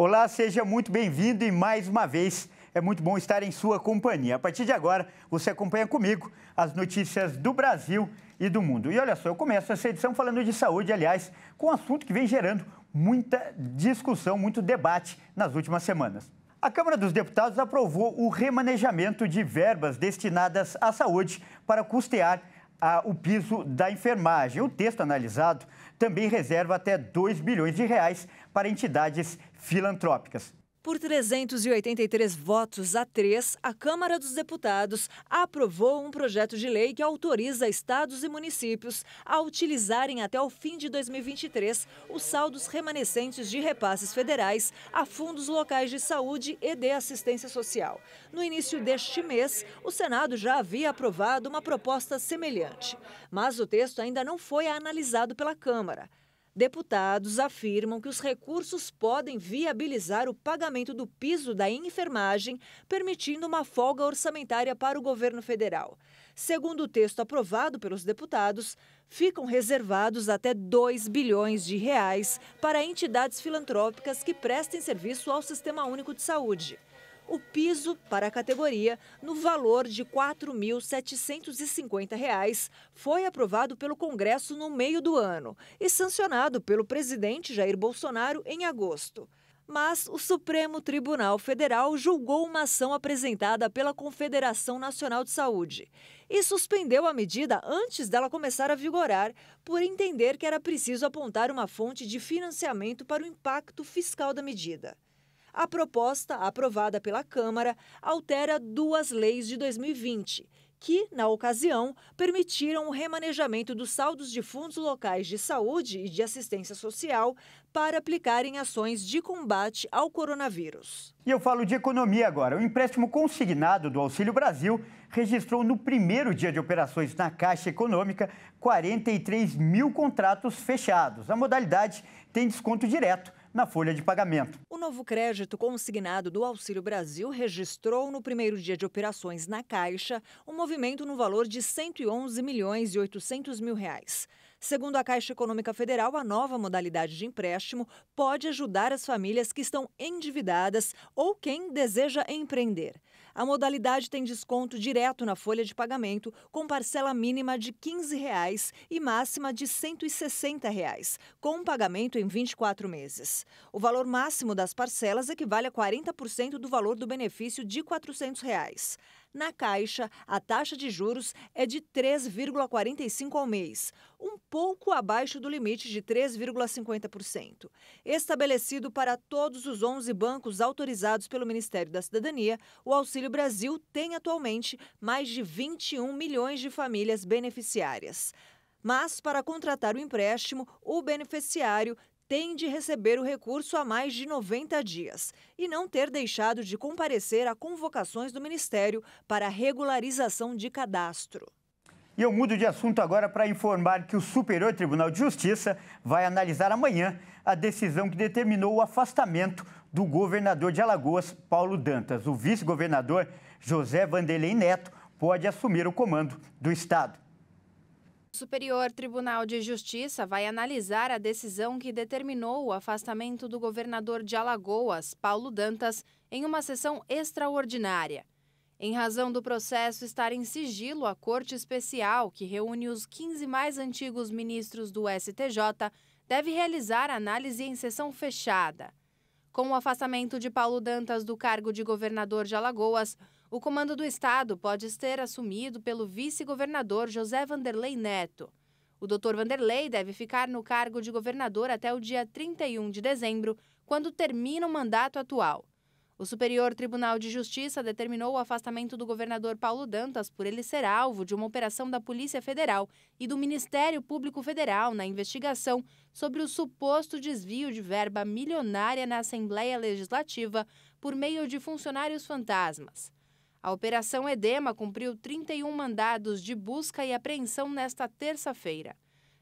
Olá, seja muito bem-vindo e mais uma vez é muito bom estar em sua companhia. A partir de agora, você acompanha comigo as notícias do Brasil e do mundo. E olha só, eu começo essa edição falando de saúde, aliás, com um assunto que vem gerando muita discussão, muito debate nas últimas semanas. A Câmara dos Deputados aprovou o remanejamento de verbas destinadas à saúde para custear o piso da enfermagem. O texto analisado também reserva até 2 bilhões de reais para entidades filantrópicas. Por 383 votos a 3, a Câmara dos Deputados aprovou um projeto de lei que autoriza estados e municípios a utilizarem até o fim de 2023 os saldos remanescentes de repasses federais a fundos locais de saúde e de assistência social. No início deste mês, o Senado já havia aprovado uma proposta semelhante, mas o texto ainda não foi analisado pela Câmara. Deputados afirmam que os recursos podem viabilizar o pagamento do piso da enfermagem, permitindo uma folga orçamentária para o governo federal. Segundo o texto aprovado pelos deputados, ficam reservados até 2 bilhões de reais para entidades filantrópicas que prestem serviço ao Sistema Único de Saúde o piso para a categoria, no valor de R$ reais, foi aprovado pelo Congresso no meio do ano e sancionado pelo presidente Jair Bolsonaro em agosto mas o Supremo Tribunal Federal julgou uma ação apresentada pela Confederação Nacional de Saúde e suspendeu a medida antes dela começar a vigorar, por entender que era preciso apontar uma fonte de financiamento para o impacto fiscal da medida. A proposta, aprovada pela Câmara, altera duas leis de 2020, que, na ocasião, permitiram o remanejamento dos saldos de fundos locais de saúde e de assistência social para aplicar em ações de combate ao coronavírus. E eu falo de economia agora. O empréstimo consignado do Auxílio Brasil registrou no primeiro dia de operações na Caixa Econômica 43 mil contratos fechados. A modalidade tem desconto direto na folha de pagamento. O novo crédito consignado do Auxílio Brasil registrou no primeiro dia de operações na Caixa um movimento no valor de 111 milhões e 800 mil reais. Segundo a Caixa Econômica Federal, a nova modalidade de empréstimo pode ajudar as famílias que estão endividadas ou quem deseja empreender. A modalidade tem desconto direto na folha de pagamento, com parcela mínima de R$ 15,00 e máxima de R$ 160,00, com pagamento em 24 meses. O valor máximo das parcelas equivale a 40% do valor do benefício de R$ 400. Na Caixa, a taxa de juros é de 3,45 ao mês, um pouco abaixo do limite de 3,50%. Estabelecido para todos os 11 bancos autorizados pelo Ministério da Cidadania, o Auxílio Brasil tem atualmente mais de 21 milhões de famílias beneficiárias. Mas, para contratar o empréstimo, o beneficiário tem de receber o recurso há mais de 90 dias e não ter deixado de comparecer a convocações do Ministério para regularização de cadastro. E eu mudo de assunto agora para informar que o Superior Tribunal de Justiça vai analisar amanhã a decisão que determinou o afastamento do governador de Alagoas, Paulo Dantas. O vice-governador José Vanderlei Neto pode assumir o comando do Estado. O Superior Tribunal de Justiça vai analisar a decisão que determinou o afastamento do governador de Alagoas, Paulo Dantas, em uma sessão extraordinária. Em razão do processo estar em sigilo, a Corte Especial, que reúne os 15 mais antigos ministros do STJ, deve realizar análise em sessão fechada. Com o afastamento de Paulo Dantas do cargo de governador de Alagoas, o comando do Estado pode ser assumido pelo vice-governador José Vanderlei Neto. O Dr. Vanderlei deve ficar no cargo de governador até o dia 31 de dezembro, quando termina o mandato atual. O Superior Tribunal de Justiça determinou o afastamento do governador Paulo Dantas por ele ser alvo de uma operação da Polícia Federal e do Ministério Público Federal na investigação sobre o suposto desvio de verba milionária na Assembleia Legislativa por meio de funcionários fantasmas. A Operação Edema cumpriu 31 mandados de busca e apreensão nesta terça-feira.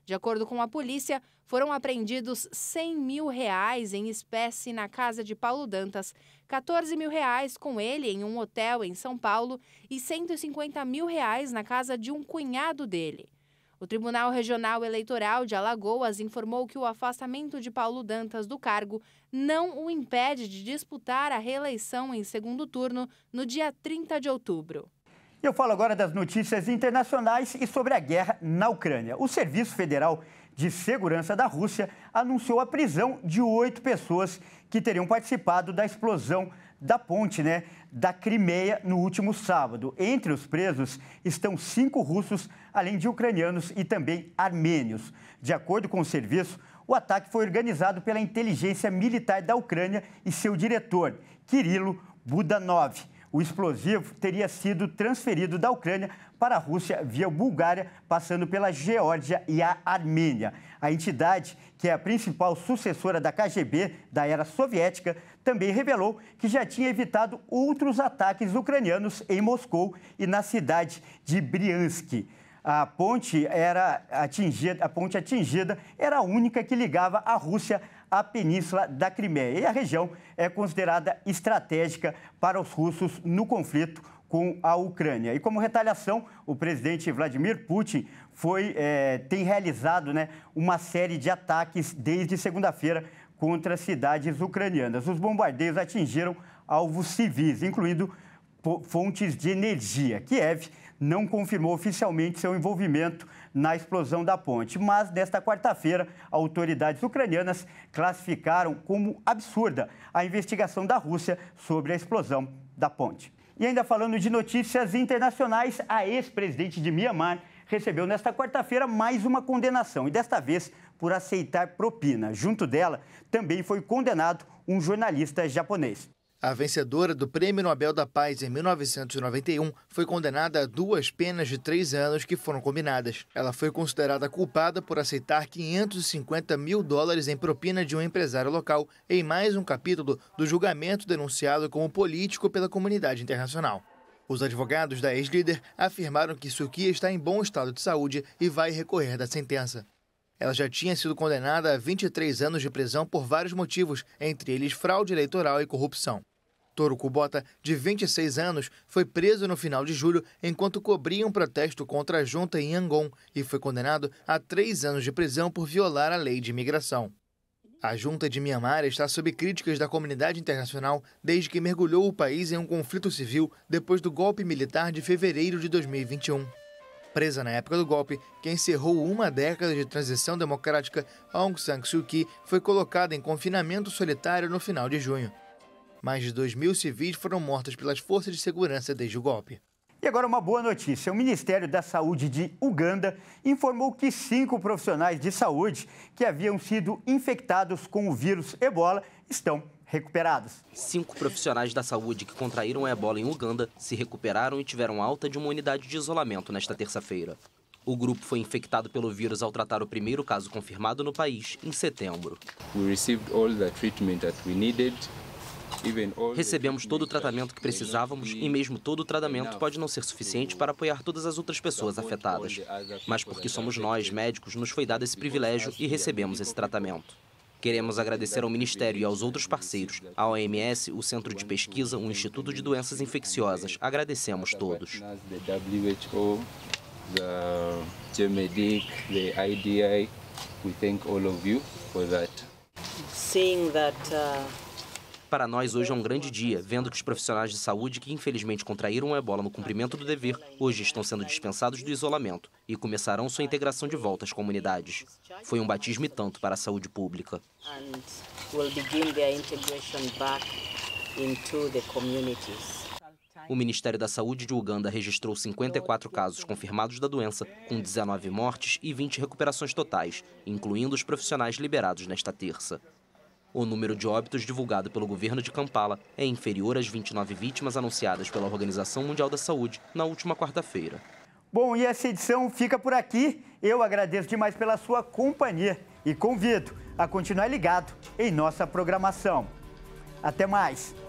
De acordo com a polícia, foram apreendidos 100 mil reais em espécie na casa de Paulo Dantas, 14 mil reais com ele em um hotel em São Paulo e 150 mil reais na casa de um cunhado dele. O Tribunal Regional Eleitoral de Alagoas informou que o afastamento de Paulo Dantas do cargo não o impede de disputar a reeleição em segundo turno no dia 30 de outubro. Eu falo agora das notícias internacionais e sobre a guerra na Ucrânia. O Serviço Federal de Segurança da Rússia anunciou a prisão de oito pessoas que teriam participado da explosão da ponte né, da Crimeia no último sábado. Entre os presos estão cinco russos, além de ucranianos e também armênios. De acordo com o serviço, o ataque foi organizado pela inteligência militar da Ucrânia e seu diretor, Kirilo Budanov o explosivo teria sido transferido da Ucrânia para a Rússia via Bulgária, passando pela Geórgia e a Armênia. A entidade, que é a principal sucessora da KGB da era soviética, também revelou que já tinha evitado outros ataques ucranianos em Moscou e na cidade de Briansk. A ponte era atingida, a ponte atingida era a única que ligava a Rússia a Península da Crimeia. E a região é considerada estratégica para os russos no conflito com a Ucrânia. E como retaliação, o presidente Vladimir Putin foi, é, tem realizado né, uma série de ataques desde segunda-feira contra cidades ucranianas. Os bombardeios atingiram alvos civis, incluindo fontes de energia. Kiev não confirmou oficialmente seu envolvimento na explosão da ponte. Mas nesta quarta-feira, autoridades ucranianas classificaram como absurda a investigação da Rússia sobre a explosão da ponte. E ainda falando de notícias internacionais, a ex-presidente de Myanmar recebeu nesta quarta-feira mais uma condenação, e desta vez por aceitar propina. Junto dela também foi condenado um jornalista japonês. A vencedora do Prêmio Nobel da Paz em 1991 foi condenada a duas penas de três anos que foram combinadas. Ela foi considerada culpada por aceitar 550 mil dólares em propina de um empresário local em mais um capítulo do julgamento denunciado como político pela comunidade internacional. Os advogados da ex-líder afirmaram que Suki está em bom estado de saúde e vai recorrer da sentença. Ela já tinha sido condenada a 23 anos de prisão por vários motivos, entre eles fraude eleitoral e corrupção. Toro Kubota, de 26 anos, foi preso no final de julho enquanto cobria um protesto contra a junta em Yangon e foi condenado a três anos de prisão por violar a lei de imigração. A junta de Mianmar está sob críticas da comunidade internacional desde que mergulhou o país em um conflito civil depois do golpe militar de fevereiro de 2021 presa na época do golpe, que encerrou uma década de transição democrática, Aung San Suu Kyi foi colocada em confinamento solitário no final de junho. Mais de 2 mil civis foram mortos pelas forças de segurança desde o golpe. E agora uma boa notícia: o Ministério da Saúde de Uganda informou que cinco profissionais de saúde que haviam sido infectados com o vírus ebola estão recuperados. Cinco profissionais da saúde que contraíram a ebola em Uganda se recuperaram e tiveram alta de uma unidade de isolamento nesta terça-feira. O grupo foi infectado pelo vírus ao tratar o primeiro caso confirmado no país em setembro. Recebemos todo o tratamento que precisávamos e mesmo todo o tratamento pode não ser suficiente para apoiar todas as outras pessoas afetadas. Mas porque somos nós, médicos, nos foi dado esse privilégio e recebemos esse tratamento. Queremos agradecer ao Ministério e aos outros parceiros, a OMS, o Centro de Pesquisa, o Instituto de Doenças Infecciosas. Agradecemos todos. Seeing that uh... Para nós, hoje é um grande dia, vendo que os profissionais de saúde que infelizmente contraíram a ebola no cumprimento do dever, hoje estão sendo dispensados do isolamento e começarão sua integração de volta às comunidades. Foi um batismo e tanto para a saúde pública. O Ministério da Saúde de Uganda registrou 54 casos confirmados da doença, com 19 mortes e 20 recuperações totais, incluindo os profissionais liberados nesta terça. O número de óbitos divulgado pelo governo de Kampala é inferior às 29 vítimas anunciadas pela Organização Mundial da Saúde na última quarta-feira. Bom, e essa edição fica por aqui. Eu agradeço demais pela sua companhia e convido a continuar ligado em nossa programação. Até mais!